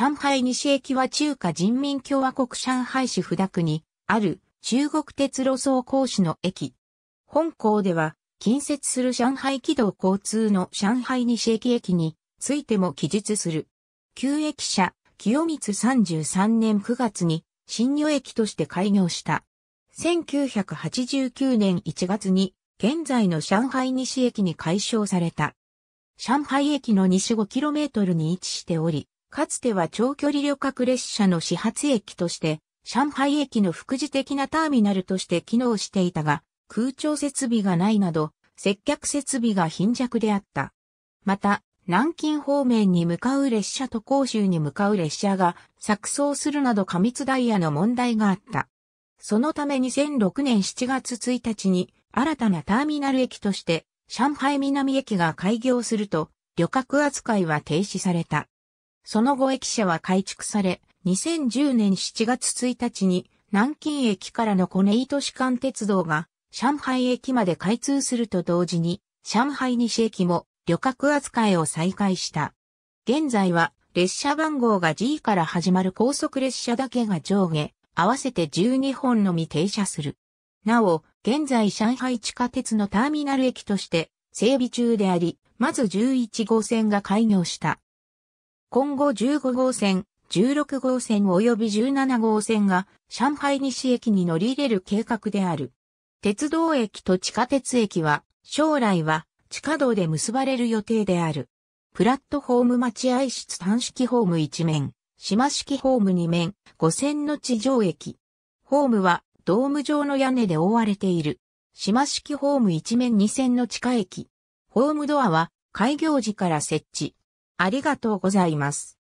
上海西駅は中華人民共和国上海市布田区にある中国鉄路総工市の駅。本校では近接する上海軌道交通の上海西駅駅についても記述する。旧駅舎、清光33年9月に新予駅として開業した。1989年1月に現在の上海西駅に改称された。上海駅の西 5km に位置しており、かつては長距離旅客列車の始発駅として、上海駅の副次的なターミナルとして機能していたが、空調設備がないなど、接客設備が貧弱であった。また、南京方面に向かう列車と甲州に向かう列車が錯綜するなど過密ダイヤの問題があった。そのため2006年7月1日に新たなターミナル駅として上海南駅が開業すると旅客扱いは停止された。その後駅舎は改築され、2010年7月1日に南京駅からのコネイ都市間鉄道が上海駅まで開通すると同時に上海西駅も旅客扱いを再開した。現在は列車番号が G から始まる高速列車だけが上下、合わせて12本のみ停車する。なお、現在上海地下鉄のターミナル駅として整備中であり、まず11号線が開業した。今後15号線、16号線及び17号線が上海西駅に乗り入れる計画である。鉄道駅と地下鉄駅は将来は地下道で結ばれる予定である。プラットホーム待合室単式ホーム1面、島式ホーム2面、5線の地上駅。ホームはドーム状の屋根で覆われている。島式ホーム1面2線の地下駅。ホームドアは開業時から設置。ありがとうございます。